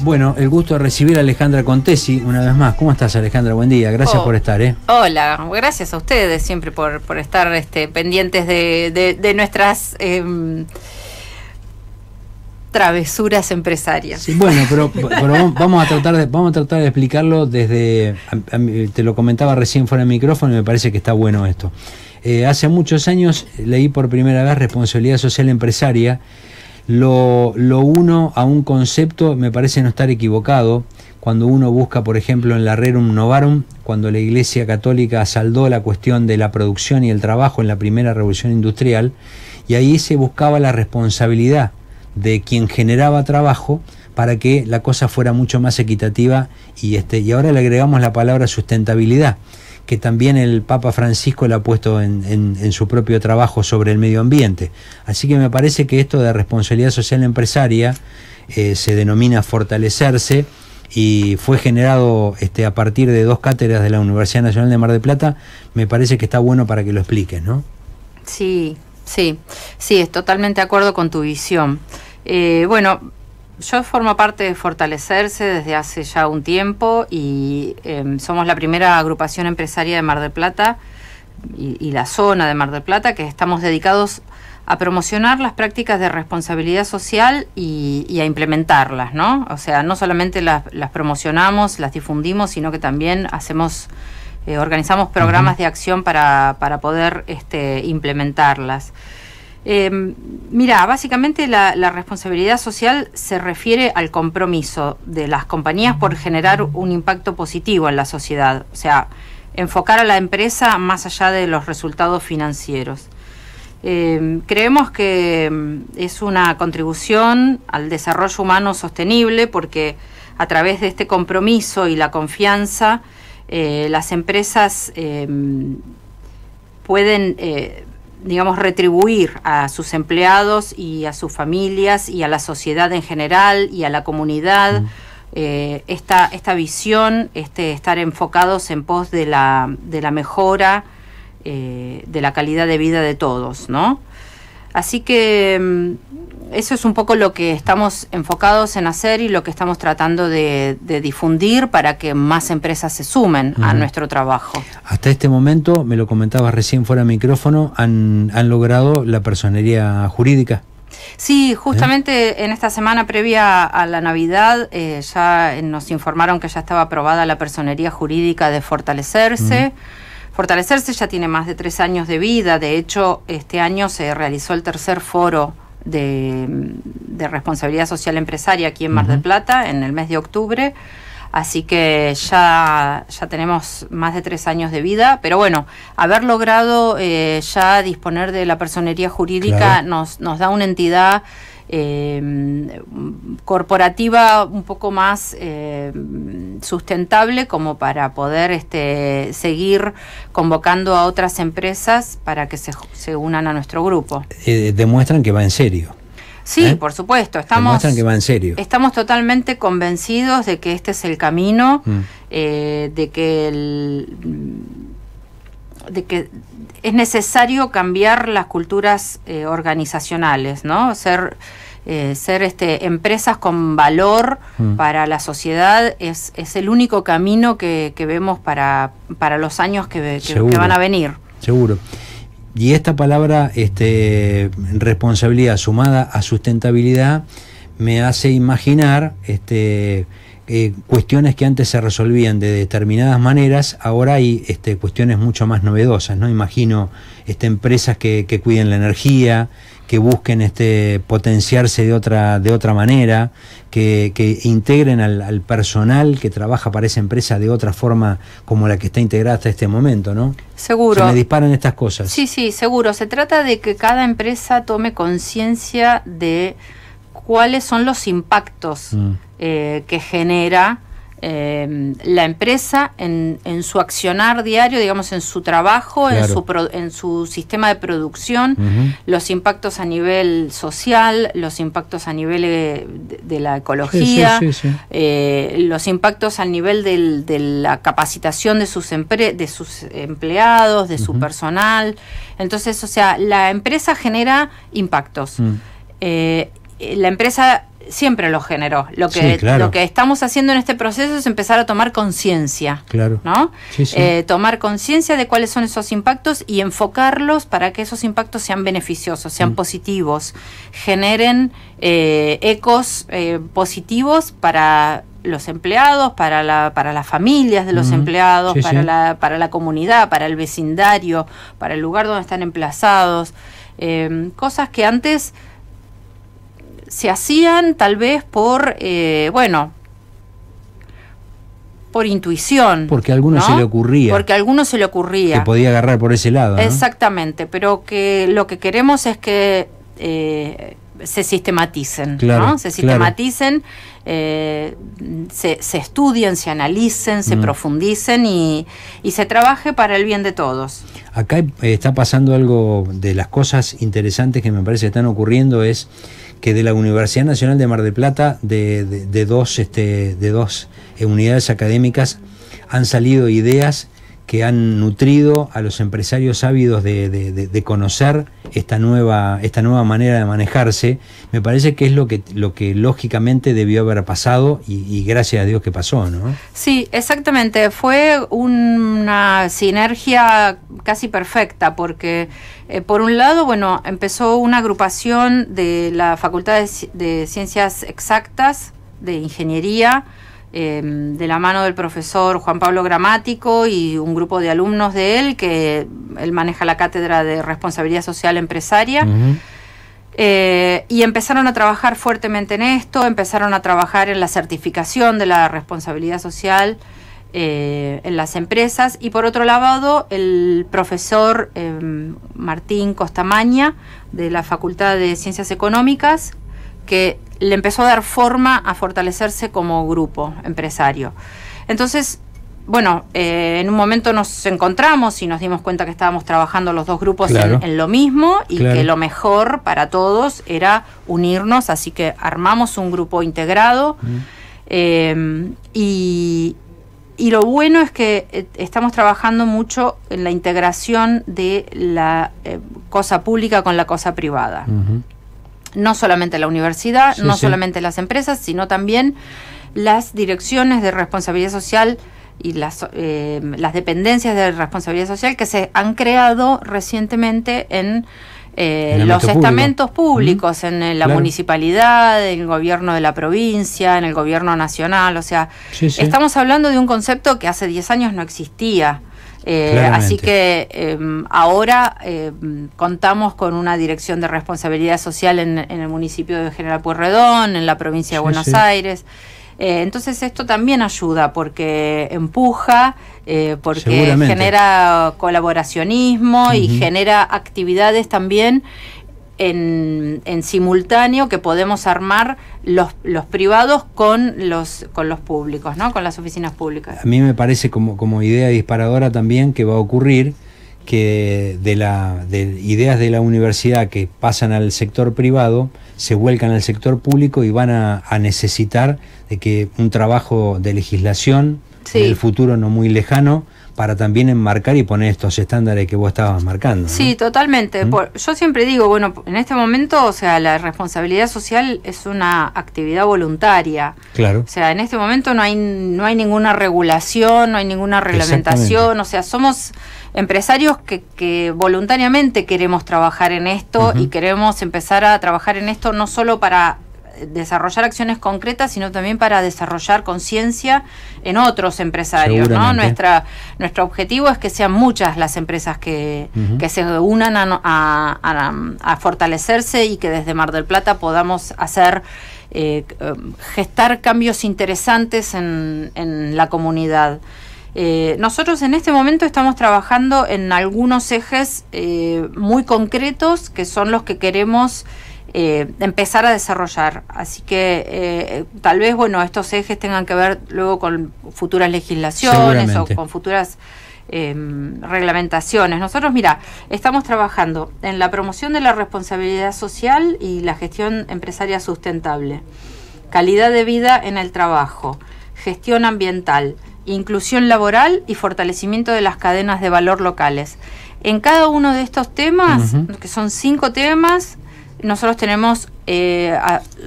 Bueno, el gusto de recibir a Alejandra Contesi una vez más. ¿Cómo estás, Alejandra? Buen día, gracias oh. por estar. ¿eh? Hola, gracias a ustedes siempre por, estar este, pendientes de, nuestras em, travesuras empresarias. Sí, bueno, pero, vamos, a tratar de, vamos a tratar de explicarlo desde. te lo comentaba recién fuera del micrófono y me parece que está bueno esto. Eh, hace muchos años leí por primera vez Responsabilidad Social Empresaria lo, uno a un concepto, me parece no estar equivocado, cuando uno busca, por ejemplo, en la Rerum Novarum, cuando la Iglesia Católica saldó la cuestión de la producción y el trabajo en la primera revolución industrial, y ahí se buscaba la responsabilidad de quien generaba trabajo para que la cosa fuera mucho más equitativa y este y ahora le agregamos la palabra sustentabilidad que también el Papa Francisco le ha puesto en, su propio trabajo sobre el medio ambiente. Así que me parece que esto de responsabilidad social empresaria eh, se denomina fortalecerse y fue generado este, a partir de dos cátedras de la Universidad Nacional de Mar de Plata. Me parece que está bueno para que lo expliquen. ¿no? Sí, sí, sí, es totalmente de acuerdo con tu visión. Eh, bueno, yo formo parte de Fortalecerse desde hace ya un tiempo y em, somos la primera agrupación empresaria de Mar del Plata y, la zona de Mar del Plata que estamos dedicados a promocionar las prácticas de responsabilidad social y, a implementarlas, ¿no? O sea, no solamente las, promocionamos, las difundimos, sino que también hacemos, eh, organizamos programas de acción para, poder este, implementarlas. Em, mira, básicamente la, responsabilidad social se refiere al compromiso de las compañías por generar un impacto positivo en la sociedad, o sea, enfocar a la empresa más allá de los resultados financieros. Em, creemos que em, es una contribución al desarrollo humano sostenible porque a través de este compromiso y la confianza, eh, las empresas pueden eh, digamos, retribuir a sus empleados y a sus familias y a la sociedad en general y a la comunidad. Mm. Eh, esta, esta visión, este estar enfocados en pos de la, de la mejora eh, de la calidad de vida de todos, ¿no? Así que mm, eso es un poco lo que estamos enfocados en hacer y lo que estamos tratando de, difundir para que más empresas se sumen a nuestro trabajo. Hasta este momento, me lo comentabas recién fuera de micrófono, han, logrado la personería jurídica. Sí, justamente en esta semana previa a la Navidad eh, ya nos informaron que ya estaba aprobada la personería jurídica de Fortalecerse. Fortalecerse ya tiene más de tres años de vida. De hecho, este año se realizó el tercer foro de, responsabilidad social empresaria aquí en Mar del Plata en el mes de octubre. Así que ya, ya tenemos más de tres años de vida, pero bueno, haber logrado eh, ya disponer de la personería jurídica nos, nos da una entidad Em, corporativa un poco más em, sustentable como para poder este, seguir convocando a otras empresas para que se, unan a nuestro grupo. Eh, demuestran que va en serio. Sí, ¿Eh? por supuesto. Estamos, que va en serio. Estamos totalmente convencidos de que este es el camino, mm. eh, de que el, de que es necesario cambiar las culturas eh, organizacionales, ¿no? Ser, eh, ser este, empresas con valor mm. para la sociedad es, es el único camino que, vemos para, para los años que, que, van a venir. Seguro. Y esta palabra, este, responsabilidad sumada a sustentabilidad, me hace imaginar este, eh, cuestiones que antes se resolvían de determinadas maneras, ahora hay este, cuestiones mucho más novedosas, ¿no? Imagino este, empresas que, cuiden la energía, que busquen este, potenciarse de otra, de otra manera, que, integren al, personal que trabaja para esa empresa de otra forma como la que está integrada hasta este momento, ¿no? Seguro. Se me disparan estas cosas. Sí, sí, seguro. Se trata de que cada empresa tome conciencia de cuáles son los impactos mm. eh, que genera eh, la empresa en, su accionar diario, digamos, en su trabajo, en, su en su sistema de producción, los impactos a nivel social, los impactos a nivel eh, de, la ecología, los impactos al nivel de la capacitación de sus, de sus empleados, de su personal. Entonces, o sea, la empresa genera impactos. Mm. Eh, la empresa siempre lo generó. Lo que, lo que estamos haciendo en este proceso es empezar a tomar conciencia. Claro. ¿no? Eh, tomar conciencia de cuáles son esos impactos y enfocarlos para que esos impactos sean beneficiosos, sean mm. positivos, generen eh, ecos positivos para los empleados, para, la, para las familias de los mm. empleados, para, La, para la comunidad, para el vecindario, para el lugar donde están emplazados. cosas que antes se hacían tal vez por, eh, bueno, por intuición. Porque a alguno se le ocurría. Porque a alguno se le ocurría. Que podía agarrar por ese lado. Exactamente, pero que lo que queremos es que eh, se sistematicen, Se sistematicen, eh, se, estudien, se analicen, se mm. profundicen y, se trabaje para el bien de todos. Acá está pasando algo de las cosas interesantes que me parece que están ocurriendo es que de la Universidad Nacional de Mar del Plata, de, de dos, este, de dos eh, unidades académicas, han salido ideas que han nutrido a los empresarios ávidos de, conocer esta nueva, esta nueva manera de manejarse, me parece que es lo que, lo que lógicamente debió haber pasado y, gracias a Dios que pasó, ¿no? Sí, exactamente. Fue una sinergia casi perfecta porque, eh, por un lado, bueno, empezó una agrupación de la Facultad de Ciencias Exactas, de Ingeniería, Em, de la mano del profesor Juan Pablo Gramático y un grupo de alumnos de él, que él maneja la cátedra de responsabilidad social empresaria. Eh, y empezaron a trabajar fuertemente en esto, empezaron a trabajar en la certificación de la responsabilidad social eh, en las empresas. Y por otro lado, el profesor em, Martín Costamaña de la Facultad de Ciencias Económicas, que le empezó a dar forma a fortalecerse como grupo empresario. Entonces, bueno, eh, en un momento nos encontramos y nos dimos cuenta que estábamos trabajando los dos grupos en, lo mismo y que lo mejor para todos era unirnos, así que armamos un grupo integrado mm. em, y, lo bueno es que eh, estamos trabajando mucho en la integración de la eh, cosa pública con la cosa privada no solamente la universidad, no solamente las empresas, sino también las direcciones de responsabilidad social y las, eh, dependencias de responsabilidad social que se han creado recientemente en, eh, los estamentos públicos, en, eh, la municipalidad, en el gobierno de la provincia, en el gobierno nacional. O sea, estamos hablando de un concepto que hace 10 años no existía. Eh, así que em, ahora em, contamos con una dirección de responsabilidad social en, el municipio de General Pueyrredón, en la provincia de Buenos Aires. Eh, entonces esto también ayuda porque empuja, eh, porque genera colaboracionismo y genera actividades también en, simultáneo que podemos armar los, los privados con los, con los públicos, ¿no? con las oficinas públicas. A mí me parece como, idea disparadora también que va a ocurrir que de, la, de ideas de la universidad que pasan al sector privado, se vuelcan al sector público y van a, a necesitar de que un trabajo de legislación en el futuro no muy lejano para también enmarcar y poner estos estándares que vos estabas marcando. Sí, totalmente. ¿Mm? yo siempre digo, bueno, en este momento, o sea, la responsabilidad social es una actividad voluntaria. Claro. O sea, en este momento no hay no hay ninguna regulación, no hay ninguna reglamentación, o sea, somos empresarios que, voluntariamente queremos trabajar en esto y queremos empezar a trabajar en esto no solo para desarrollar acciones concretas, sino también para desarrollar conciencia en otros empresarios. Nuestra, nuestro objetivo es que sean muchas las empresas que, se unan a, fortalecerse y que desde Mar del Plata podamos hacer... Eh, gestar cambios interesantes en, la comunidad. Eh, nosotros en este momento estamos trabajando en algunos ejes eh, muy concretos que son los que queremos eh, empezar a desarrollar. Así que eh, tal vez, bueno, estos ejes tengan que ver luego con futuras legislaciones o con futuras eh, reglamentaciones. Nosotros, mira, estamos trabajando en la promoción de la responsabilidad social y la gestión empresaria sustentable, calidad de vida en el trabajo, gestión ambiental, inclusión laboral y fortalecimiento de las cadenas de valor locales. En cada uno de estos temas, que son cinco temas, nosotros tenemos eh,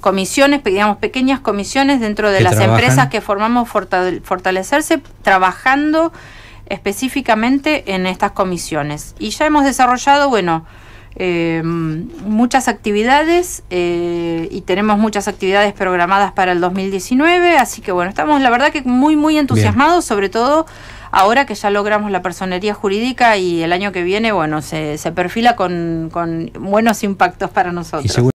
comisiones, digamos, pequeñas comisiones dentro de las empresas que formamos fortalecerse trabajando específicamente en estas comisiones. Y ya hemos desarrollado, bueno, eh, muchas actividades eh, y tenemos muchas actividades programadas para el 2019, así que bueno, estamos la verdad que muy, muy entusiasmados, sobre todo Ahora que ya logramos la personería jurídica y el año que viene, bueno, se, se perfila con, buenos impactos para nosotros.